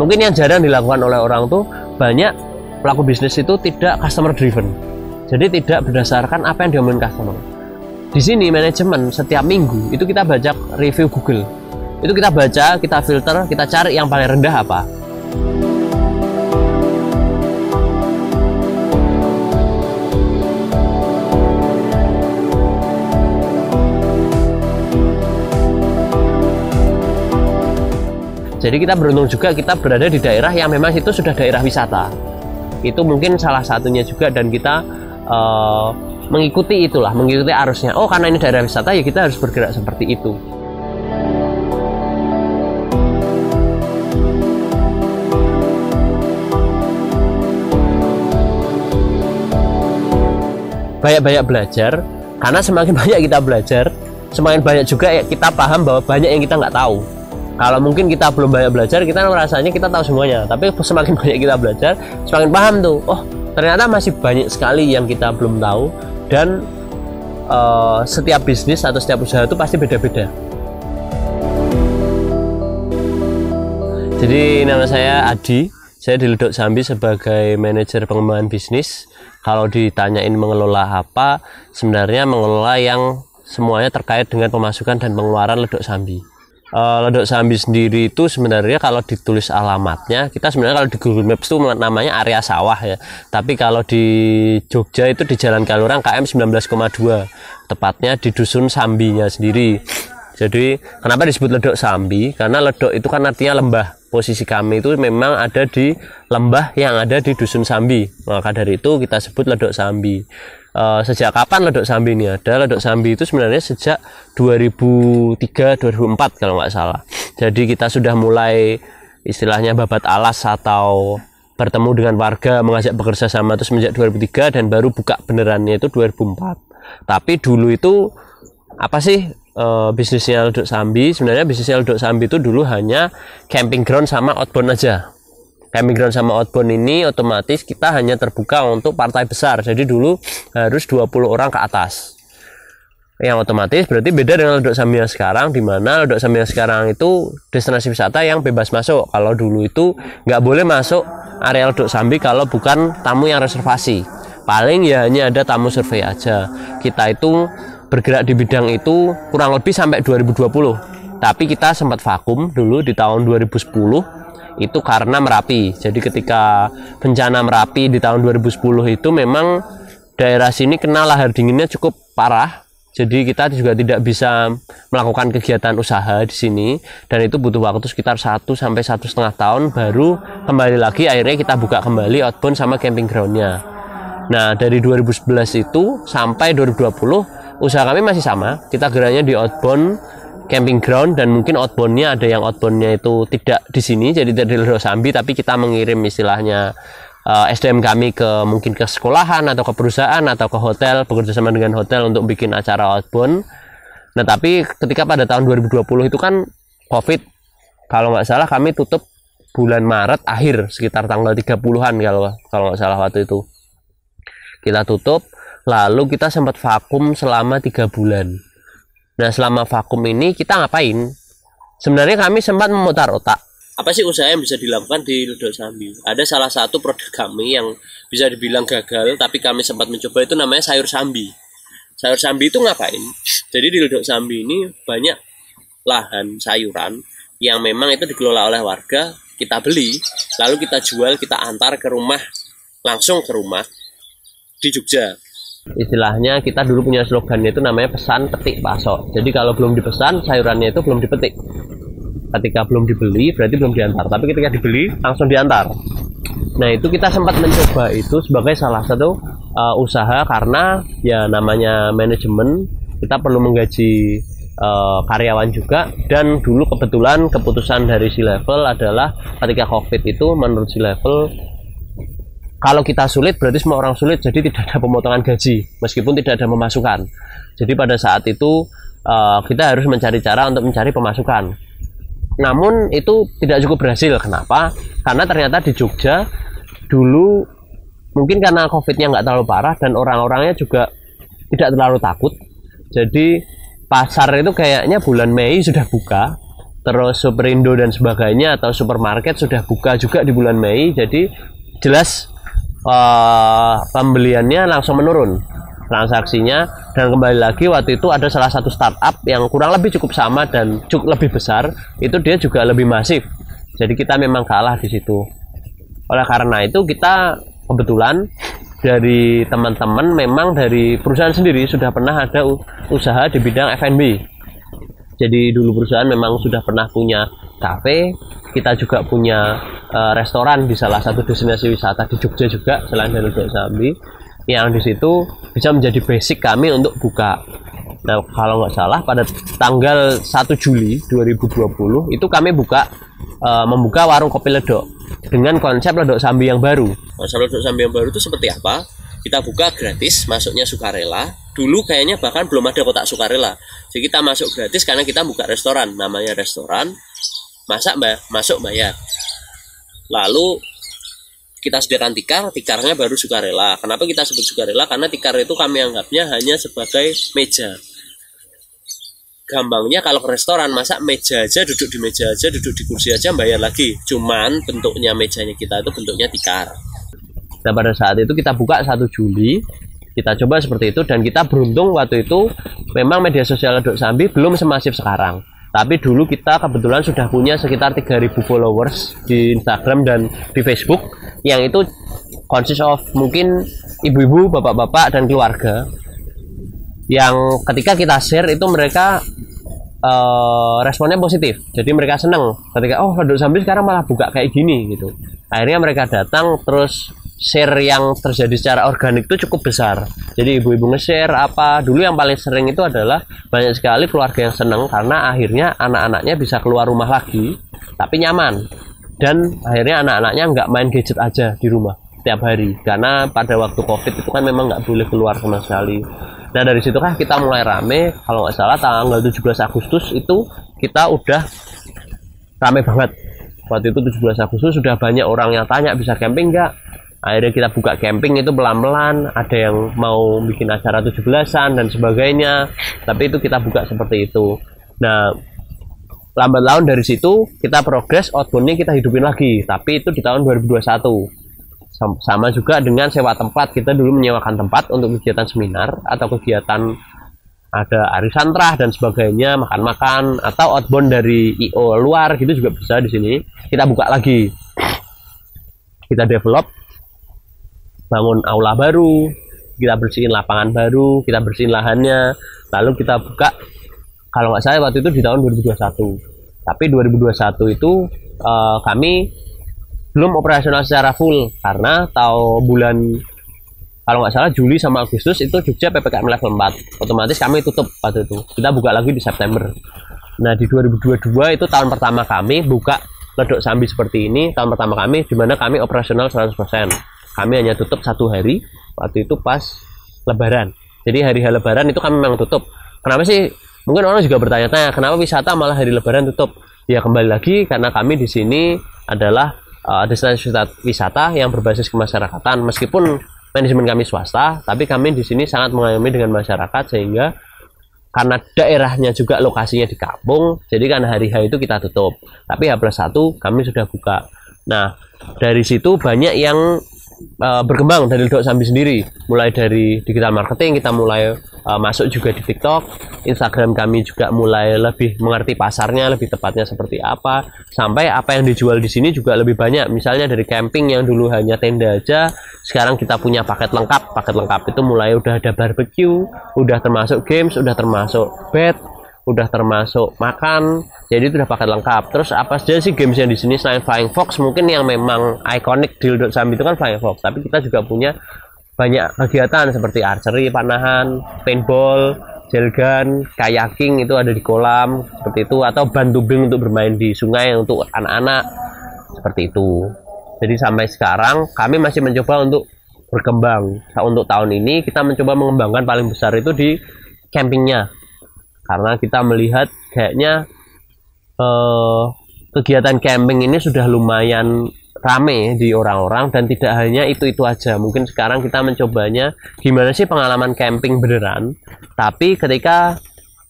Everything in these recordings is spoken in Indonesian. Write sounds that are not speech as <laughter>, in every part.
mungkin yang jarang dilakukan oleh orang tuh banyak pelaku bisnis itu tidak customer driven jadi tidak berdasarkan apa yang diomongin customer di sini manajemen setiap minggu itu kita baca review Google itu kita baca kita filter kita cari yang paling rendah apa Jadi kita beruntung juga kita berada di daerah yang memang itu sudah daerah wisata. Itu mungkin salah satunya juga dan kita uh, mengikuti itulah, mengikuti arusnya. Oh, karena ini daerah wisata ya kita harus bergerak seperti itu. Banyak-banyak belajar, karena semakin <laughs> banyak kita belajar, semakin banyak juga ya kita paham bahwa banyak yang kita nggak tahu kalau mungkin kita belum banyak belajar kita rasanya kita tahu semuanya tapi semakin <laughs> banyak kita belajar semakin paham tuh oh ternyata masih banyak sekali yang kita belum tahu dan uh, setiap bisnis atau setiap usaha itu pasti beda-beda jadi nama saya Adi saya di Ledok Sambi sebagai manajer pengembangan bisnis. Kalau ditanyain mengelola apa, sebenarnya mengelola yang semuanya terkait dengan pemasukan dan pengeluaran Ledok Sambi uh, Sambi sendiri itu sebenarnya kalau ditulis alamatnya kita sebenarnya kalau di Google Maps itu namanya area sawah ya tapi kalau di Jogja itu di Jalan Kalurang KM 19,2 tepatnya di dusun Sambinya sendiri jadi kenapa disebut Ledok Sambi karena Ledok itu kan artinya lembah posisi kami itu memang ada di lembah yang ada di dusun Sambi maka dari itu kita sebut Ledok Sambi uh, sejak kapan ledok sambi ini ada ledok sambi itu sebenarnya sejak 2003 2004 kalau nggak salah jadi kita sudah mulai istilahnya babat alas atau bertemu dengan warga mengajak bekerja sama itu semenjak 2003 dan baru buka benerannya itu 2004 tapi dulu itu apa sih uh, bisnisnya Ledok Sambi sebenarnya bisnisnya Ledok Sambi itu dulu hanya camping ground sama outbound aja kayak sama outbound ini otomatis kita hanya terbuka untuk partai besar jadi dulu harus 20 orang ke atas yang otomatis berarti beda dengan Ledok Samia sekarang di mana Ledok Samia sekarang itu destinasi wisata yang bebas masuk kalau dulu itu nggak boleh masuk area Ledok Sambi kalau bukan tamu yang reservasi paling ya hanya ada tamu survei aja kita itu bergerak di bidang itu kurang lebih sampai 2020 tapi kita sempat vakum dulu di tahun 2010 itu karena Merapi. Jadi ketika bencana Merapi di tahun 2010 itu memang daerah sini kena lahar dinginnya cukup parah. Jadi kita juga tidak bisa melakukan kegiatan usaha di sini dan itu butuh waktu sekitar 1 sampai satu setengah tahun baru kembali lagi akhirnya kita buka kembali outbound sama camping groundnya. Nah dari 2011 itu sampai 2020 usaha kami masih sama kita geraknya di outbound camping ground dan mungkin outboundnya ada yang outboundnya itu tidak di sini jadi dari Rosambi tapi kita mengirim istilahnya uh, eh, SDM kami ke mungkin ke sekolahan atau ke perusahaan atau ke hotel bekerja sama dengan hotel untuk bikin acara outbound nah tapi ketika pada tahun 2020 itu kan covid kalau nggak salah kami tutup bulan Maret akhir sekitar tanggal 30-an kalau kalau nggak salah waktu itu kita tutup lalu kita sempat vakum selama tiga bulan Nah, selama vakum ini kita ngapain? Sebenarnya kami sempat memutar otak. Apa sih usaha yang bisa dilakukan di Ludo Sambi? Ada salah satu produk kami yang bisa dibilang gagal, tapi kami sempat mencoba itu namanya sayur sambi. Sayur sambi itu ngapain? Jadi di Ludo Sambi ini banyak lahan sayuran yang memang itu dikelola oleh warga, kita beli, lalu kita jual, kita antar ke rumah, langsung ke rumah di Jogja istilahnya kita dulu punya slogan itu namanya pesan petik pasok jadi kalau belum dipesan sayurannya itu belum dipetik ketika belum dibeli berarti belum diantar tapi ketika dibeli langsung diantar nah itu kita sempat mencoba itu sebagai salah satu uh, usaha karena ya namanya manajemen kita perlu menggaji uh, karyawan juga dan dulu kebetulan keputusan dari si level adalah ketika covid itu menurut si level kalau kita sulit berarti semua orang sulit jadi <laughs> tidak ada pemotongan gaji meskipun tidak ada pemasukan jadi pada saat itu uh, kita harus mencari cara untuk mencari pemasukan namun itu tidak cukup berhasil kenapa karena ternyata di Jogja dulu mungkin karena covidnya nggak terlalu parah dan orang-orangnya juga tidak terlalu takut jadi pasar itu kayaknya bulan Mei sudah buka terus Superindo dan sebagainya atau supermarket sudah buka juga di bulan Mei jadi jelas uh, pembeliannya langsung menurun transaksinya dan kembali lagi waktu itu ada salah satu startup yang kurang lebih cukup sama dan cukup lebih besar itu dia juga lebih masif jadi kita memang kalah di situ oleh karena itu kita kebetulan dari teman-teman memang dari perusahaan sendiri sudah pernah ada usaha di bidang F&B jadi dulu perusahaan memang sudah pernah punya kafe, kita juga punya uh, restoran di salah satu destinasi wisata di Jogja juga selain dari Jogja Sambi yang di situ bisa menjadi basic kami untuk buka. Nah, kalau nggak salah pada tanggal 1 Juli 2020 itu kami buka uh, membuka warung kopi ledok dengan konsep ledok sambi yang baru. Konsep ledok sambi yang baru itu seperti apa? kita buka gratis masuknya sukarela dulu kayaknya bahkan belum ada kotak sukarela jadi kita masuk gratis karena kita buka restoran namanya restoran masak mbak masuk bayar lalu kita sediakan tikar, tikarnya baru sukarela. Kenapa kita sebut sukarela? Karena tikar itu kami anggapnya hanya sebagai meja. Gampangnya kalau ke restoran masak meja aja duduk di meja aja duduk di kursi aja bayar lagi. Cuman bentuknya mejanya kita itu bentuknya tikar. Nah pada saat itu kita buka 1 Juli kita coba seperti itu dan kita beruntung waktu itu memang media sosial Dok Sambi belum semasif sekarang. Tapi dulu kita kebetulan sudah punya sekitar 3000 followers di Instagram dan di Facebook yang itu consist of mungkin ibu-ibu, bapak-bapak dan keluarga yang ketika kita share itu mereka uh, responnya positif. Jadi mereka senang ketika oh Dok Sambi sekarang malah buka kayak gini gitu. Akhirnya mereka datang terus share yang terjadi secara organik itu cukup besar. Jadi ibu-ibu nge-share apa dulu yang paling sering itu adalah banyak sekali keluarga yang senang karena akhirnya anak-anaknya bisa keluar rumah lagi tapi nyaman dan akhirnya anak-anaknya nggak main gadget aja di rumah tiap hari karena pada waktu covid itu kan memang nggak boleh keluar sama sekali. Nah dari situ kan kita mulai rame kalau nggak salah tanggal 17 Agustus itu kita udah rame banget waktu itu 17 Agustus sudah banyak orang yang tanya bisa camping nggak akhirnya kita buka camping itu pelan-pelan ada yang mau bikin acara 17-an dan sebagainya tapi itu kita buka seperti itu nah lambat laun dari situ kita progres outboundnya kita hidupin lagi tapi itu di tahun 2021 sama juga dengan sewa tempat kita dulu menyewakan tempat untuk kegiatan seminar atau kegiatan ada arisan terah dan sebagainya makan-makan atau outbound dari IO luar gitu juga bisa di sini kita buka lagi kita develop bangun aula baru, kita bersihin lapangan baru, kita bersihin lahannya, lalu kita buka kalau nggak salah waktu itu di tahun 2021. Tapi 2021 itu uh, kami belum operasional secara full karena tahu bulan kalau nggak salah Juli sama Agustus itu Jogja PPKM level 4 otomatis kami tutup waktu itu kita buka lagi di September nah di 2022 itu tahun pertama kami buka ledok sambi seperti ini tahun pertama kami di mana kami operasional 100% kami hanya tutup satu hari waktu itu pas lebaran jadi hari hari lebaran itu kami memang tutup kenapa sih mungkin orang juga bertanya-tanya kenapa wisata malah hari lebaran tutup ya kembali lagi karena kami di sini adalah uh, destinasi wisata yang berbasis kemasyarakatan meskipun manajemen kami swasta tapi kami di sini sangat mengayomi dengan masyarakat sehingga karena daerahnya juga lokasinya di kampung jadi kan hari hari itu kita tutup tapi H satu kami sudah buka nah dari situ banyak yang uh, berkembang dari Dok Sambi sendiri. Mulai dari digital marketing kita mulai uh, masuk juga di TikTok, Instagram kami juga mulai lebih mengerti pasarnya, lebih tepatnya seperti apa, sampai apa yang dijual di sini juga lebih banyak. Misalnya dari camping yang dulu hanya tenda aja, sekarang kita punya paket lengkap. Paket lengkap itu mulai udah ada barbecue, udah termasuk games, udah termasuk bed, udah termasuk makan jadi itu udah pakai lengkap terus apa saja sih games yang di sini selain Flying Fox mungkin yang memang ikonik di Ludot Sambi itu kan Flying Fox tapi kita juga punya banyak kegiatan seperti archery panahan paintball jelgan kayaking itu ada di kolam seperti itu atau ban untuk bermain di sungai untuk anak-anak seperti itu jadi sampai sekarang kami masih mencoba untuk berkembang untuk tahun ini kita mencoba mengembangkan paling besar itu di campingnya karena kita melihat kayaknya eh, kegiatan camping ini sudah lumayan rame di orang-orang dan tidak hanya itu-itu aja. Mungkin sekarang kita mencobanya gimana sih pengalaman camping beneran. Tapi ketika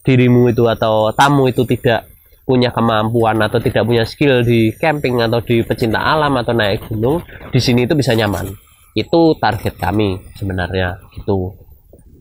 dirimu itu atau tamu itu tidak punya kemampuan atau tidak punya skill di camping atau di pecinta alam atau naik gunung, di sini itu bisa nyaman. Itu target kami sebenarnya itu.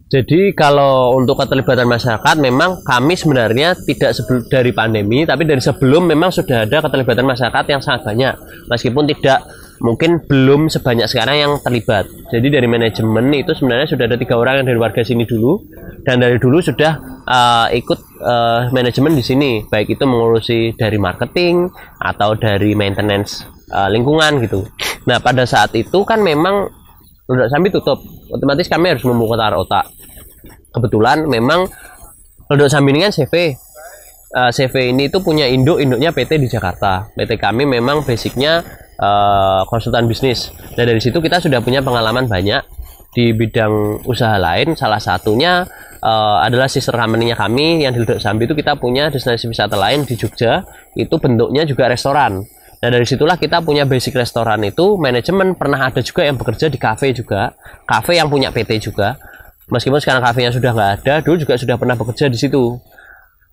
Jadi kalau untuk keterlibatan masyarakat memang kami sebenarnya tidak sebelum dari pandemi tapi dari sebelum memang sudah ada keterlibatan masyarakat yang sangat banyak meskipun tidak mungkin belum sebanyak sekarang yang terlibat. Jadi dari manajemen itu sebenarnya sudah ada tiga orang yang dari warga sini dulu dan dari dulu sudah uh, ikut uh, manajemen di sini, baik itu mengurusi dari marketing atau dari maintenance uh, lingkungan gitu. Nah pada saat itu kan memang Produk Sambi tutup, otomatis kami harus memutar otak. Kebetulan memang Produk Sambi ini kan CV. Uh, eh, CV ini itu punya induk, induknya PT di Jakarta. PT kami memang basicnya uh, konsultan bisnis. Dan dari situ kita sudah punya pengalaman banyak di bidang usaha lain. Salah satunya uh, adalah sister company kami yang di Ludok Sambi itu kita punya destinasi wisata lain di Jogja. Itu bentuknya juga restoran Nah dari situlah kita punya basic restoran itu manajemen pernah ada juga yang bekerja di kafe juga, kafe yang punya PT juga. Meskipun sekarang kafenya sudah nggak ada, dulu juga sudah pernah bekerja di situ.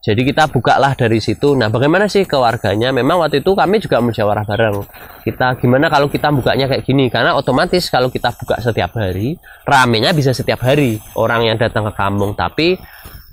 Jadi kita bukalah dari situ. Nah bagaimana sih ke Memang waktu itu kami juga musyawarah bareng. Kita gimana kalau kita bukanya kayak gini? Karena otomatis kalau kita buka setiap hari, ramenya bisa setiap hari orang yang datang ke kampung. Tapi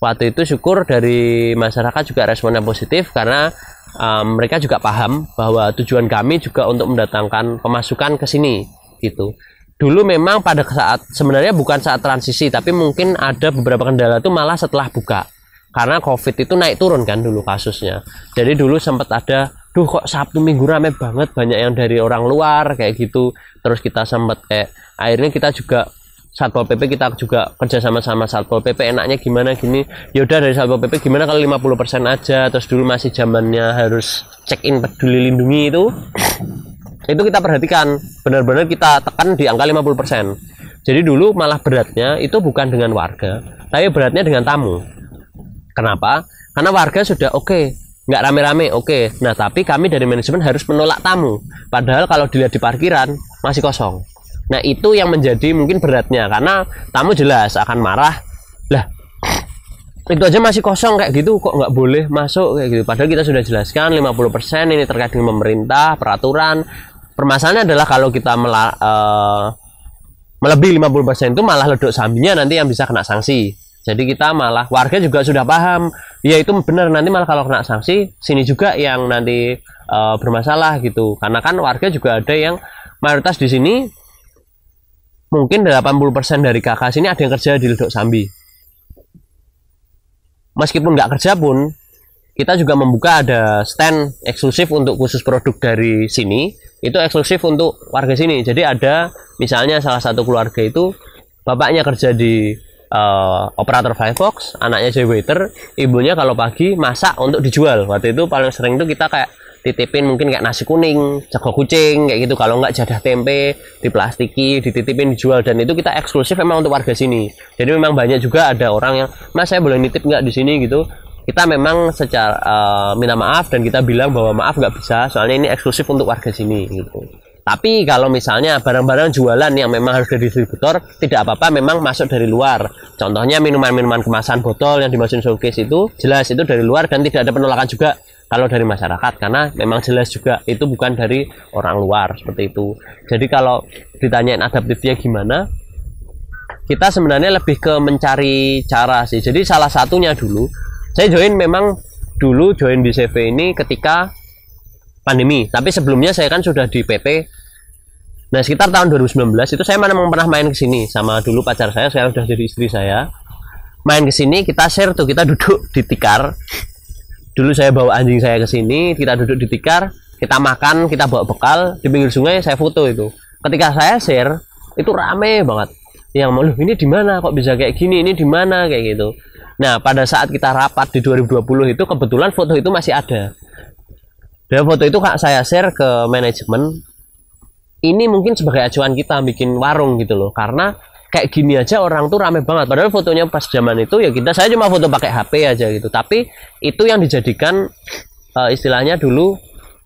waktu itu syukur dari masyarakat juga responnya positif karena um, mereka juga paham bahwa tujuan kami juga untuk mendatangkan pemasukan ke sini gitu dulu memang pada saat sebenarnya bukan saat transisi tapi mungkin ada beberapa kendala itu malah setelah buka karena covid itu naik turun kan dulu kasusnya jadi dulu sempat ada duh kok Sabtu Minggu rame banget banyak yang dari orang luar kayak gitu terus kita sempat kayak akhirnya kita juga Satpol PP kita juga kerja sama sama Satpol PP enaknya gimana gini yaudah dari Satpol PP gimana kalau 50% aja terus dulu masih zamannya harus check in peduli lindungi itu <coughs> itu kita perhatikan benar-benar kita tekan di angka 50% jadi dulu malah beratnya itu bukan dengan warga tapi beratnya dengan tamu kenapa? karena warga sudah oke okay, nggak rame-rame, oke. Okay. Nah, tapi kami dari manajemen harus menolak tamu. Padahal kalau dilihat di parkiran masih kosong. Nah, itu yang menjadi mungkin beratnya karena tamu jelas akan marah. Lah, itu aja masih kosong kayak gitu kok nggak boleh masuk kayak gitu padahal kita sudah jelaskan 50% ini terkait dengan pemerintah peraturan permasalahannya adalah kalau kita mela, uh, melebihi 50% itu malah ledok sambinya nanti yang bisa kena sanksi jadi kita malah warga juga sudah paham ya itu benar nanti malah kalau kena sanksi sini juga yang nanti uh, bermasalah gitu karena kan warga juga ada yang mayoritas di sini mungkin 80% dari kakak sini ada yang kerja di Ledok Sambi. Meskipun nggak kerja pun, kita juga membuka ada stand eksklusif untuk khusus produk dari sini. Itu eksklusif untuk warga sini. Jadi ada misalnya salah satu keluarga itu bapaknya kerja di uh, operator Firefox, anaknya jadi waiter, ibunya kalau pagi masak untuk dijual. Waktu itu paling sering itu kita kayak titipin mungkin kayak nasi kuning, jago kucing kayak gitu. Kalau nggak jadah tempe diplastiki, dititipin dijual dan itu kita eksklusif memang untuk warga sini. Jadi memang banyak juga ada orang yang, mas saya boleh nitip nggak di sini gitu. Kita memang secara uh, minta maaf dan kita bilang bahwa maaf nggak bisa, soalnya ini eksklusif untuk warga sini gitu. Tapi kalau misalnya barang-barang jualan yang memang harus dari distributor, tidak apa-apa memang masuk dari luar. Contohnya minuman-minuman kemasan botol yang dimasukin showcase itu jelas itu dari luar dan tidak ada penolakan juga kalau dari masyarakat karena memang jelas juga itu bukan dari orang luar seperti itu jadi kalau ditanyain adaptifnya gimana kita sebenarnya lebih ke mencari cara sih jadi salah satunya dulu saya join memang dulu join di CV ini ketika pandemi tapi sebelumnya saya kan sudah di PT nah sekitar tahun 2019 itu saya memang pernah main ke sini sama dulu pacar saya saya sudah jadi istri saya main ke sini kita share tuh kita duduk di tikar dulu saya bawa anjing saya ke sini kita duduk di tikar kita makan kita bawa bekal di pinggir sungai saya foto itu ketika saya share itu rame banget yang mau ini di mana kok bisa kayak gini ini di mana kayak gitu nah pada saat kita rapat di 2020 itu kebetulan foto itu masih ada dan foto itu kak saya share ke manajemen ini mungkin sebagai acuan kita bikin warung gitu loh karena kayak gini aja orang tuh rame banget padahal fotonya pas zaman itu ya kita saya cuma foto pakai HP aja gitu tapi itu yang dijadikan uh, istilahnya dulu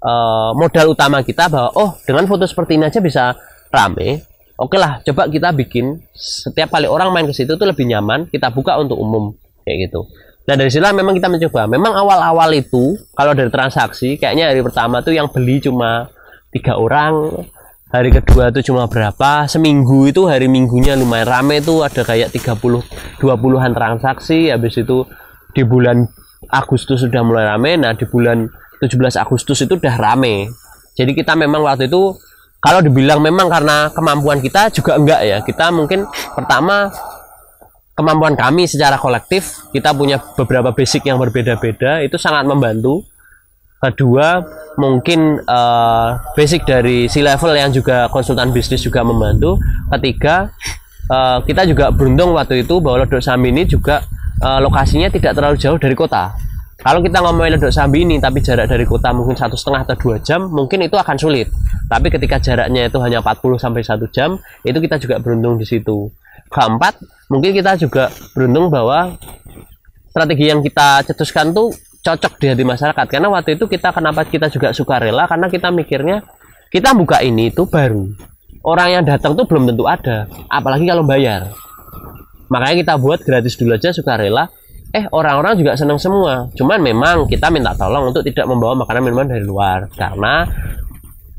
uh, modal utama kita bahwa oh dengan foto seperti ini aja bisa rame oke lah coba kita bikin setiap kali orang main ke situ tuh lebih nyaman kita buka untuk umum kayak gitu nah dari sini memang kita mencoba memang awal-awal itu kalau dari transaksi kayaknya hari pertama tuh yang beli cuma tiga orang hari kedua itu cuma berapa seminggu itu hari minggunya lumayan rame itu ada kayak 30 20-an transaksi habis itu di bulan Agustus sudah mulai rame nah di bulan 17 Agustus itu udah rame jadi kita memang waktu itu kalau dibilang memang karena kemampuan kita juga enggak ya kita mungkin pertama kemampuan kami secara kolektif kita punya beberapa basic yang berbeda-beda itu sangat membantu kedua mungkin uh, basic dari si level yang juga konsultan bisnis juga membantu ketiga uh, kita juga beruntung waktu itu bahwa Lodok Sambi ini juga uh, lokasinya tidak terlalu jauh dari kota kalau kita ngomongin Lodok Sambi ini tapi jarak dari kota mungkin satu setengah atau dua jam mungkin itu akan sulit tapi ketika jaraknya itu hanya 40 sampai satu jam itu kita juga beruntung di situ keempat mungkin kita juga beruntung bahwa strategi yang kita cetuskan tuh cocok di hati masyarakat karena waktu itu kita kenapa kita juga suka rela karena kita mikirnya kita buka ini itu baru orang yang datang tuh belum tentu ada apalagi kalau bayar makanya kita buat gratis dulu aja suka rela eh orang-orang juga senang semua cuman memang kita minta tolong untuk tidak membawa makanan minuman dari luar karena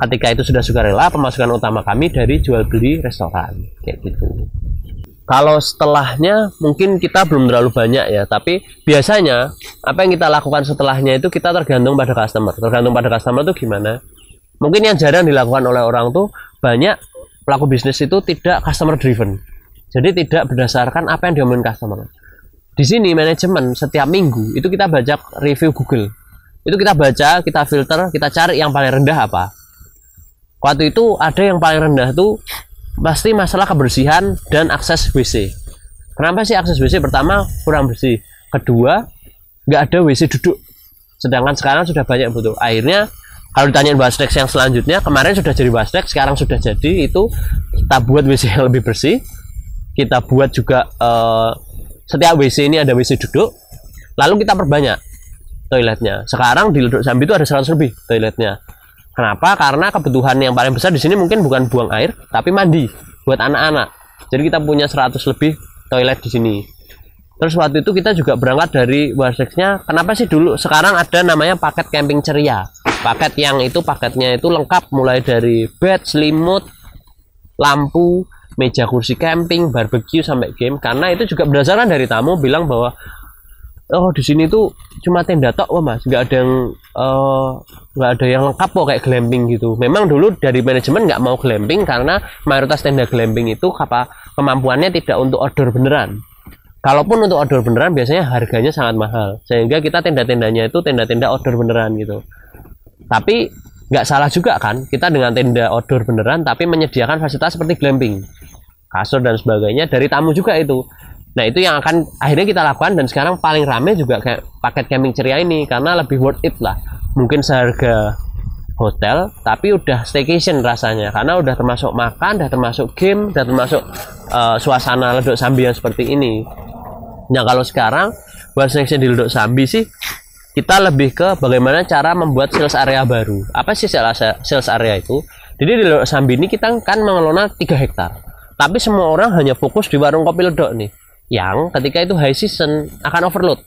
ketika itu sudah suka rela pemasukan utama kami dari jual beli restoran kayak gitu kalau setelahnya mungkin kita belum terlalu banyak ya tapi biasanya apa yang kita lakukan setelahnya itu kita tergantung pada customer tergantung pada customer itu gimana mungkin yang jarang dilakukan oleh orang tuh banyak pelaku bisnis itu tidak customer driven jadi tidak berdasarkan apa yang diomongin customer di sini manajemen setiap minggu itu kita baca review Google itu kita baca kita filter kita cari yang paling rendah apa waktu itu ada yang paling rendah tuh pasti masalah kebersihan dan akses WC. Kenapa sih akses WC? Pertama, kurang bersih. Kedua, nggak ada WC duduk. Sedangkan sekarang sudah banyak butuh. Akhirnya, kalau ditanyain Basrex yang selanjutnya, kemarin sudah jadi Basrex, sekarang sudah jadi, itu kita buat WC yang lebih bersih. Kita buat juga eh, setiap WC ini ada WC duduk. Lalu kita perbanyak toiletnya. Sekarang di Leduk Sambi itu ada 100 lebih toiletnya. Kenapa? Karena kebutuhan yang paling besar di sini mungkin bukan buang air, tapi mandi buat anak-anak. Jadi kita punya 100 lebih toilet di sini. Terus waktu itu kita juga berangkat dari Warsex-nya. Kenapa sih dulu sekarang ada namanya paket camping ceria? Paket yang itu paketnya itu lengkap mulai dari bed, selimut, lampu, meja kursi camping, barbeque sampai game karena itu juga berdasarkan dari tamu bilang bahwa oh di sini tuh cuma tenda tok oh, mas nggak ada yang eh, nggak uh, ada yang lengkap kok kayak glamping gitu memang dulu dari manajemen nggak mau glamping karena mayoritas tenda glamping itu apa kemampuannya tidak untuk order beneran kalaupun untuk order beneran biasanya harganya sangat mahal sehingga kita tenda-tendanya itu tenda-tenda order beneran gitu tapi nggak salah juga kan kita dengan tenda order beneran tapi menyediakan fasilitas seperti glamping kasur dan sebagainya dari tamu juga itu Nah itu yang akan akhirnya kita lakukan dan sekarang paling rame juga kayak paket camping ceria ini karena lebih worth it lah. Mungkin seharga hotel tapi udah staycation rasanya karena udah termasuk makan, udah termasuk game, udah termasuk uh, suasana ledok sambi yang seperti ini. Nah kalau sekarang buat staycation di ledok sambi sih kita lebih ke bagaimana cara membuat sales area baru. Apa sih sales area itu? Jadi di ledok sambi ini kita kan mengelola 3 hektar. Tapi semua orang hanya fokus di warung kopi ledok nih yang ketika itu high season akan overload.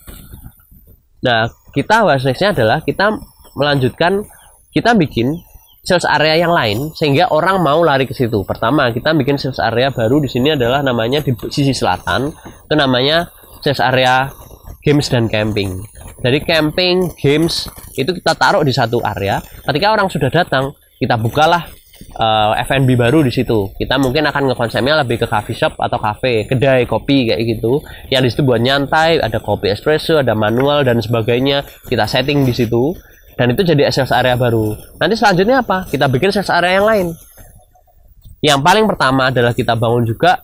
Nah, kita what's adalah kita melanjutkan kita bikin sales area yang lain sehingga orang mau lari ke situ. Pertama, kita bikin sales area baru di sini adalah namanya di sisi selatan, itu namanya sales area games dan camping. Jadi camping, games itu kita taruh di satu area. Ketika orang sudah datang, kita bukalah uh, eh, F&B baru di situ. Kita mungkin akan ngekonsepnya lebih ke coffee shop atau cafe, kedai kopi kayak gitu. Yang di situ buat nyantai, ada kopi espresso, ada manual dan sebagainya. Kita setting di situ dan itu jadi sales area baru. Nanti selanjutnya apa? Kita bikin sales area yang lain. Yang paling pertama adalah kita bangun juga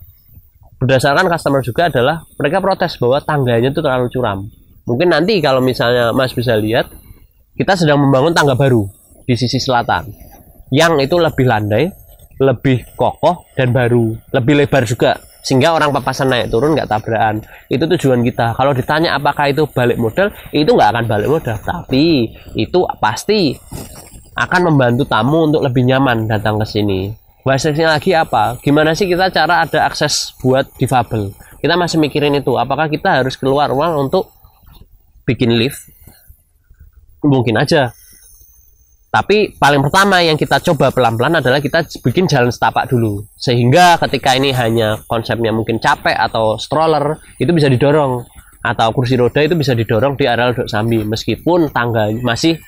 berdasarkan customer juga adalah mereka protes bahwa tangganya itu terlalu curam. Mungkin nanti kalau misalnya Mas bisa lihat, kita sedang membangun tangga baru di sisi selatan yang itu lebih landai, lebih kokoh dan baru, lebih lebar juga sehingga orang papasan naik turun nggak tabrakan itu tujuan kita kalau ditanya apakah itu balik modal itu nggak akan balik modal tapi itu pasti akan membantu tamu untuk lebih nyaman datang ke sini bahasanya lagi apa gimana sih kita cara ada akses buat difabel kita masih mikirin itu apakah kita harus keluar uang untuk bikin lift mungkin aja tapi paling pertama yang kita coba pelan-pelan adalah kita bikin jalan setapak dulu. Sehingga ketika ini hanya konsepnya mungkin capek atau stroller, itu bisa didorong. Atau kursi roda itu bisa didorong di areal duduk sambi. Meskipun tangga masih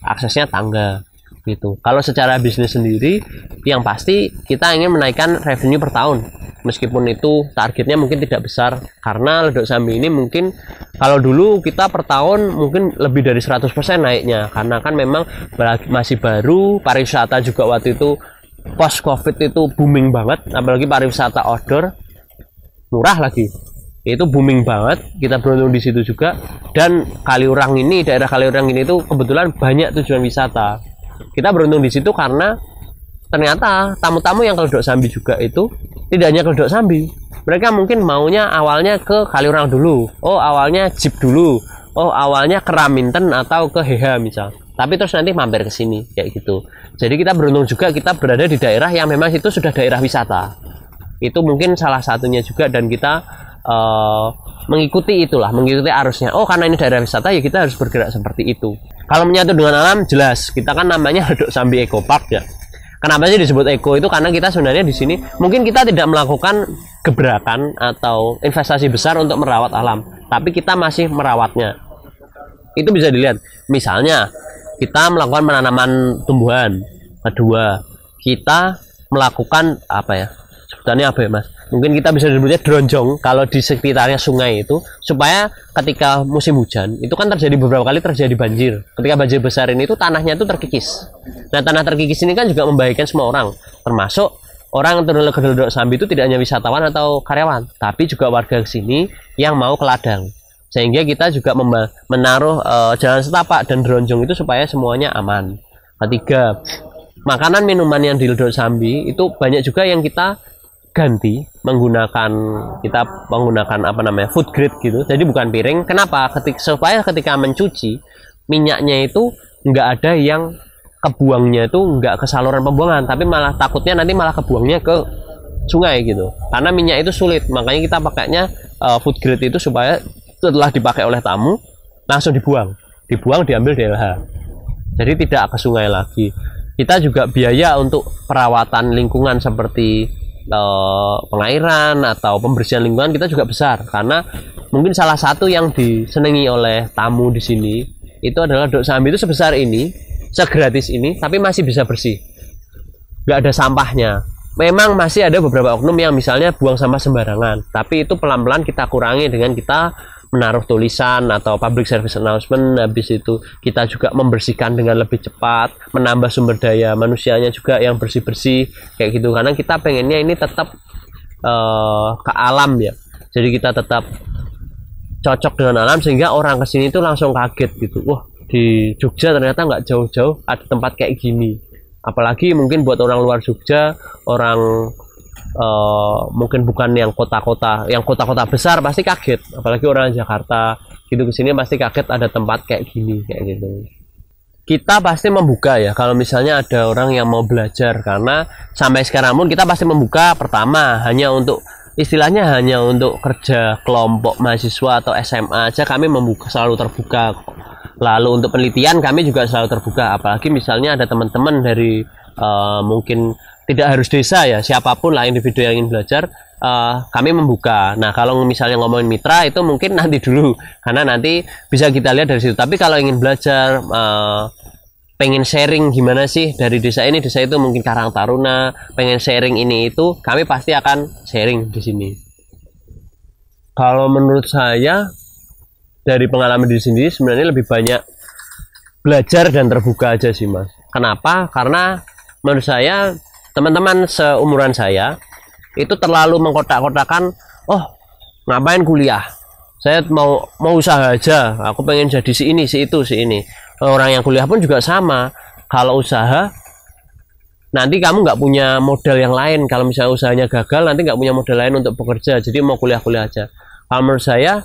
aksesnya tangga gitu. Kalau secara bisnis sendiri, yang pasti kita ingin menaikkan revenue per tahun. Meskipun itu targetnya mungkin tidak besar, karena ledok sambi ini mungkin kalau dulu kita per tahun mungkin lebih dari 100% naiknya, karena kan memang masih baru, pariwisata juga waktu itu post covid itu booming banget, apalagi pariwisata outdoor murah lagi itu booming banget kita beruntung di situ juga dan Kaliurang ini daerah Kaliurang ini itu kebetulan banyak tujuan wisata kita beruntung di situ karena ternyata tamu-tamu yang keledok sambi juga itu tidak hanya keledok sambi mereka mungkin maunya awalnya ke Kaliurang dulu oh awalnya jeep dulu oh awalnya ke Raminten atau ke Heha misal tapi terus nanti mampir ke sini kayak gitu jadi kita beruntung juga kita berada di daerah yang memang itu sudah daerah wisata itu mungkin salah satunya juga dan kita uh, mengikuti itulah, mengikuti arusnya. Oh, karena ini daerah wisata ya kita harus bergerak seperti itu. Kalau menyatu dengan alam jelas, kita kan namanya Reduk <laughs> sambil Eco Park ya. Kenapa sih disebut eco itu? Karena kita sebenarnya di sini mungkin kita tidak melakukan gebrakan atau investasi besar untuk merawat alam, tapi kita masih merawatnya. Itu bisa dilihat. Misalnya kita melakukan penanaman tumbuhan. Kedua, kita melakukan apa ya? Bukannya apa ya mas mungkin kita bisa sebutnya dronjong kalau di sekitarnya sungai itu supaya ketika musim hujan itu kan terjadi beberapa kali terjadi banjir ketika banjir besar ini itu tanahnya itu terkikis nah tanah terkikis ini kan juga membahayakan semua orang termasuk orang turun ke Dodok Sambi itu tidak hanya wisatawan atau karyawan tapi juga warga sini yang mau ke ladang sehingga kita juga menaruh uh, jalan setapak dan dronjong itu supaya semuanya aman ketiga makanan minuman yang di Dodok Sambi itu banyak juga yang kita ganti menggunakan kita menggunakan apa namanya food grade gitu jadi bukan piring kenapa ketika supaya ketika mencuci minyaknya itu nggak ada yang kebuangnya itu nggak ke saluran pembuangan tapi malah takutnya nanti malah kebuangnya ke sungai gitu karena minyak itu sulit makanya kita pakainya uh, food grade itu supaya setelah dipakai oleh tamu langsung dibuang dibuang diambil DLH jadi tidak ke sungai lagi kita juga biaya untuk perawatan lingkungan seperti uh, pengairan atau pembersihan lingkungan kita juga besar karena mungkin salah satu yang disenangi oleh tamu di sini itu adalah dok sambi itu sebesar ini segratis ini tapi masih bisa bersih nggak ada sampahnya memang masih ada beberapa oknum yang misalnya buang sampah sembarangan tapi itu pelan-pelan kita kurangi dengan kita menaruh tulisan atau public service announcement habis itu kita juga membersihkan dengan lebih cepat menambah sumber daya manusianya juga yang bersih bersih kayak gitu karena kita pengennya ini tetap uh, ke alam ya jadi kita tetap cocok dengan alam sehingga orang kesini itu langsung kaget gitu wah di Jogja ternyata nggak jauh-jauh ada tempat kayak gini apalagi mungkin buat orang luar Jogja orang uh, mungkin bukan yang kota-kota yang kota-kota besar pasti kaget apalagi orang Jakarta gitu ke sini pasti kaget ada tempat kayak gini kayak gitu kita pasti membuka ya kalau misalnya ada orang yang mau belajar karena sampai sekarang pun kita pasti membuka pertama hanya untuk istilahnya hanya untuk kerja kelompok mahasiswa atau SMA aja kami membuka selalu terbuka lalu untuk penelitian kami juga selalu terbuka apalagi misalnya ada teman-teman dari uh, mungkin tidak harus desa ya siapapun lah individu yang ingin belajar uh, kami membuka nah kalau misalnya ngomongin mitra itu mungkin <laughs> nanti dulu karena nanti bisa kita lihat dari situ tapi kalau ingin belajar uh, pengen sharing gimana sih dari desa ini desa itu mungkin Karang Taruna pengen sharing ini itu kami pasti akan sharing di sini kalau menurut saya dari pengalaman di sini sebenarnya lebih banyak belajar dan terbuka aja sih mas kenapa karena menurut saya teman-teman seumuran saya itu terlalu mengkotak-kotakan oh ngapain kuliah saya mau mau usaha aja aku pengen jadi si ini si itu si ini orang yang kuliah pun juga sama kalau usaha nanti kamu nggak punya modal yang lain kalau misalnya usahanya gagal nanti nggak punya modal lain untuk bekerja jadi mau kuliah-kuliah aja kalau menurut saya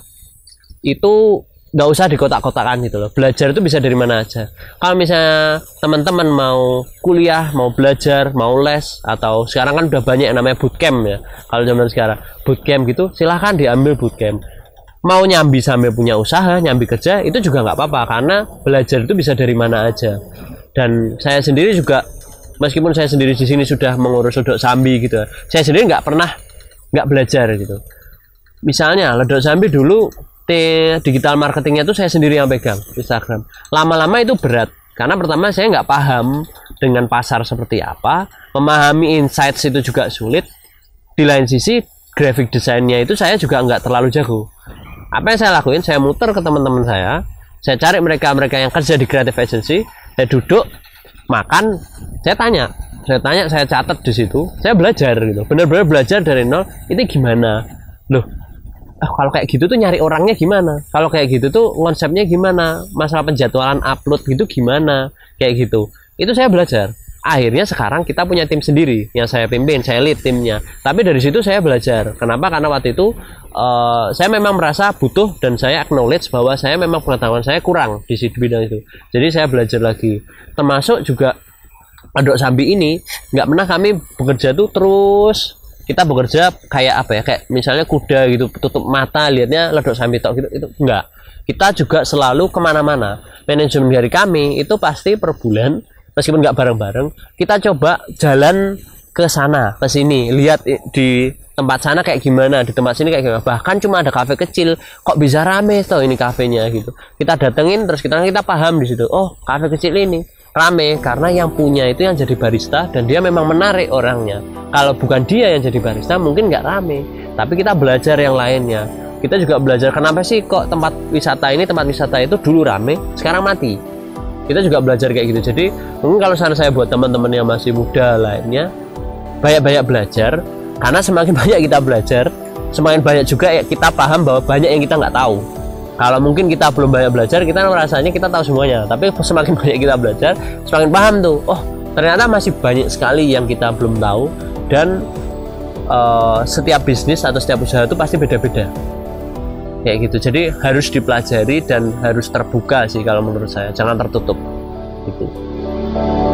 itu nggak usah dikotak-kotakan gitu loh belajar itu bisa dari mana aja kalau misalnya teman-teman mau kuliah mau belajar mau les atau sekarang kan udah banyak yang namanya bootcamp ya kalau zaman sekarang bootcamp gitu silahkan diambil bootcamp mau nyambi sambil punya usaha nyambi kerja itu juga nggak apa-apa karena belajar itu bisa dari mana aja dan saya sendiri juga meskipun saya sendiri di sini sudah mengurus sodok sambi gitu ya, saya sendiri nggak pernah nggak belajar gitu misalnya ledok sambi dulu digital marketingnya itu saya sendiri yang pegang Instagram lama-lama itu berat karena pertama saya nggak paham dengan pasar seperti apa memahami insights itu juga sulit di lain sisi graphic desainnya itu saya juga nggak terlalu jago apa yang saya lakuin saya muter ke teman-teman saya saya cari mereka-mereka yang kerja di creative agency saya duduk makan saya tanya saya tanya saya catat di situ saya belajar gitu benar-benar belajar dari nol itu gimana loh oh, kalau kayak gitu tuh nyari orangnya gimana kalau kayak gitu tuh konsepnya gimana masalah penjadwalan upload gitu gimana kayak gitu itu saya belajar akhirnya sekarang kita punya tim sendiri yang saya pimpin saya lead timnya tapi dari situ saya belajar kenapa karena waktu itu uh, saya memang merasa butuh dan saya acknowledge bahwa saya memang pengetahuan saya kurang di situ bidang itu jadi saya belajar lagi termasuk juga Pondok Sambi ini nggak pernah kami bekerja tuh terus kita bekerja kayak apa ya kayak misalnya kuda gitu tutup mata lihatnya ledok sambil tok gitu itu enggak kita juga selalu kemana-mana manajemen dari kami itu pasti per bulan meskipun nggak bareng-bareng kita coba jalan ke sana ke sini lihat di tempat sana kayak gimana di tempat sini kayak gimana bahkan cuma ada kafe kecil kok bisa rame tuh ini kafenya gitu kita datengin terus kita kita paham di situ oh kafe kecil ini rame karena yang punya itu yang jadi barista dan dia memang menarik orangnya kalau bukan dia yang jadi barista mungkin nggak rame tapi kita belajar yang lainnya kita juga belajar kenapa sih kok tempat wisata ini tempat wisata itu dulu rame sekarang mati kita juga belajar kayak gitu jadi mungkin kalau saran saya buat teman-teman yang masih muda lainnya banyak-banyak belajar karena semakin <laughs> banyak kita belajar semakin banyak juga ya kita paham bahwa banyak yang kita nggak tahu kalau mungkin kita belum banyak belajar kita merasanya kita tahu semuanya tapi semakin <laughs> banyak kita belajar semakin paham tuh oh ternyata masih banyak sekali yang kita belum tahu dan uh, setiap bisnis atau setiap usaha itu pasti beda-beda kayak gitu jadi harus dipelajari dan harus terbuka sih kalau menurut saya jangan tertutup gitu.